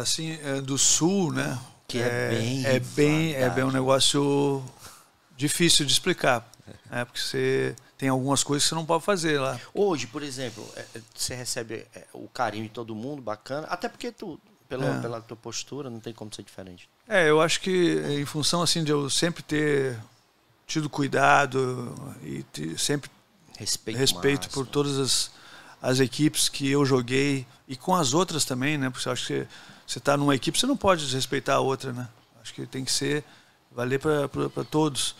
assim, é, do sul, né? Que é, é bem. É bem, é bem um negócio difícil de explicar. é Porque você tem algumas coisas que você não pode fazer lá. Hoje, por exemplo, é, é, você recebe o carinho de todo mundo, bacana. Até porque tu, pela, é. pela tua postura, não tem como ser diferente. É, eu acho que em função assim de eu sempre ter tido cuidado e sempre respeito, respeito por todas as as equipes que eu joguei e com as outras também, né? Porque eu acho que você está numa equipe, você não pode desrespeitar a outra, né? Acho que tem que ser valer para todos.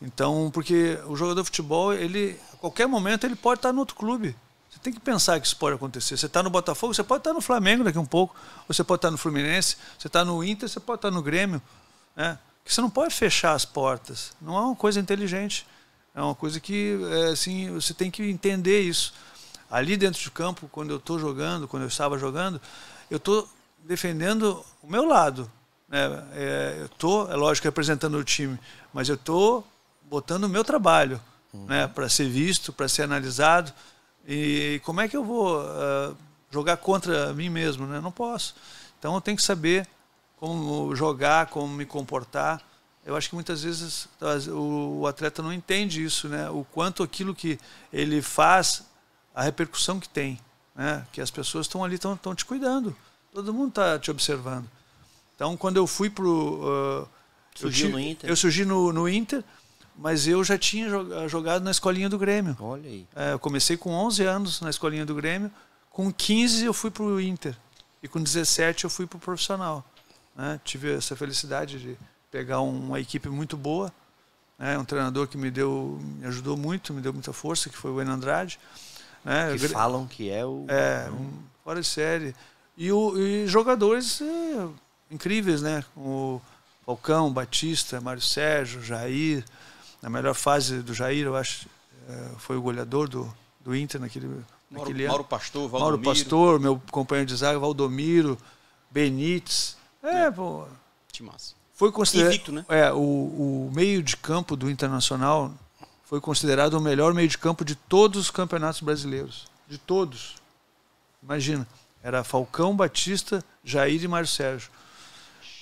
Então, porque o jogador de futebol, ele a qualquer momento ele pode estar tá no outro clube. Você tem que pensar que isso pode acontecer. Você está no Botafogo, você pode estar tá no Flamengo daqui um pouco, ou você pode estar tá no Fluminense, você está no Inter, você pode estar no Grêmio, né? Que você não pode fechar as portas. Não é uma coisa inteligente. É uma coisa que é, assim você tem que entender isso ali dentro de campo, quando eu estou jogando, quando eu estava jogando, eu estou defendendo o meu lado. Né? É, eu estou, é lógico, representando o time, mas eu estou botando o meu trabalho uhum. né? para ser visto, para ser analisado. E como é que eu vou uh, jogar contra mim mesmo? Né? Não posso. Então eu tenho que saber como jogar, como me comportar. Eu acho que muitas vezes o atleta não entende isso, né? O quanto aquilo que ele faz a repercussão que tem, né? que as pessoas estão ali, estão te cuidando, todo mundo está te observando. Então, quando eu fui para o. Uh, Surgiu eu, no Inter? Eu surgi no, no, Inter, mas eu já tinha ah, jogado na escolinha do Grêmio. Olha aí. É, eu comecei com 11 anos na escolinha do Grêmio, com 15 eu fui para o Inter, e com 17 eu fui para o profissional. Né? Tive essa felicidade de pegar uma equipe muito boa, né? um treinador que me deu, me ajudou muito, me deu muita força, que foi o Enan Andrade né? Que falam que é o. É, né? um, fora de série. E, o, e jogadores é, incríveis, né? O Falcão, Batista, Mário Sérgio, Jair. Na melhor fase do Jair, eu acho, é, foi o goleador do, do Inter naquele, Mauro, naquele ano. Mauro Pastor, Valdomiro. Mauro Pastor, meu companheiro de zaga, Valdomiro, Benítez. É, é. pô. Foi considerado. né? É, o, o meio de campo do Internacional foi considerado o melhor meio de campo de todos os campeonatos brasileiros. De todos. Imagina. Era Falcão, Batista, Jair e Mário Sérgio.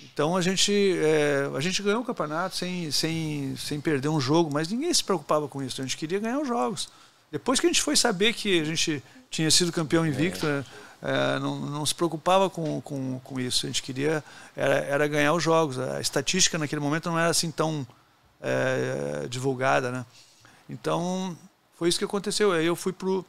Então a gente, é, a gente ganhou o campeonato sem, sem, sem perder um jogo, mas ninguém se preocupava com isso. A gente queria ganhar os jogos. Depois que a gente foi saber que a gente tinha sido campeão invicto, é. É, não, não, se preocupava com, com, com, isso. A gente queria era, era, ganhar os jogos. A estatística naquele momento não era assim tão é, divulgada, né? Então, foi isso que aconteceu. Aí eu fui pro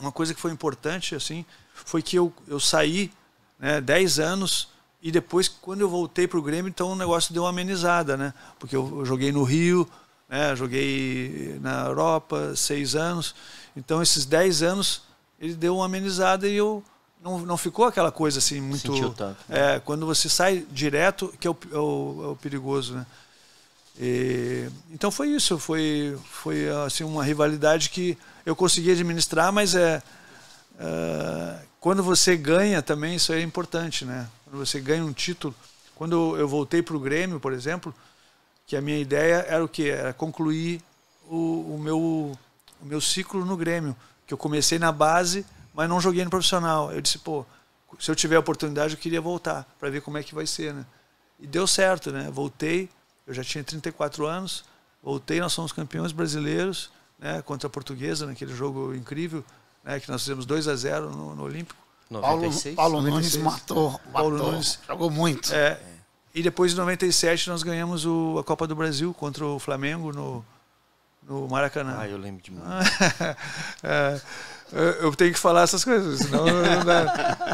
uma coisa que foi importante assim, foi que eu, eu saí, né, 10 anos e depois quando eu voltei pro Grêmio, então o negócio deu uma amenizada, né? Porque eu, eu joguei no Rio, né, joguei na Europa seis anos. Então esses dez anos ele deu uma amenizada e eu não, não ficou aquela coisa assim muito. Sentiu tanto, né? é, quando você sai direto que é o, é o, é o perigoso, né? E, então foi isso, foi, foi assim, uma rivalidade que eu consegui administrar, mas é, é quando você ganha também isso é importante, né? Quando você ganha um título, quando eu voltei para o Grêmio, por exemplo, que a minha ideia era o que era concluir o, o, meu o meu ciclo no Grêmio, que eu comecei na base, mas não joguei no profissional. Eu disse, pô, se eu tiver a oportunidade, eu queria voltar para ver como é que vai ser, né? E deu certo, né? Voltei eu já tinha 34 anos, voltei, nós somos campeões brasileiros né, contra a Portuguesa, naquele jogo incrível, né, que nós fizemos 2 a 0 no, no Olímpico. 96, Paulo, Paulo 96. Nunes matou, é, Paulo matou, Nunes. jogou muito. É, e depois, em 97, nós ganhamos o, a Copa do Brasil contra o Flamengo no, no Maracanã. Ah, eu lembro de mim. é, eu tenho que falar essas coisas, senão não dá.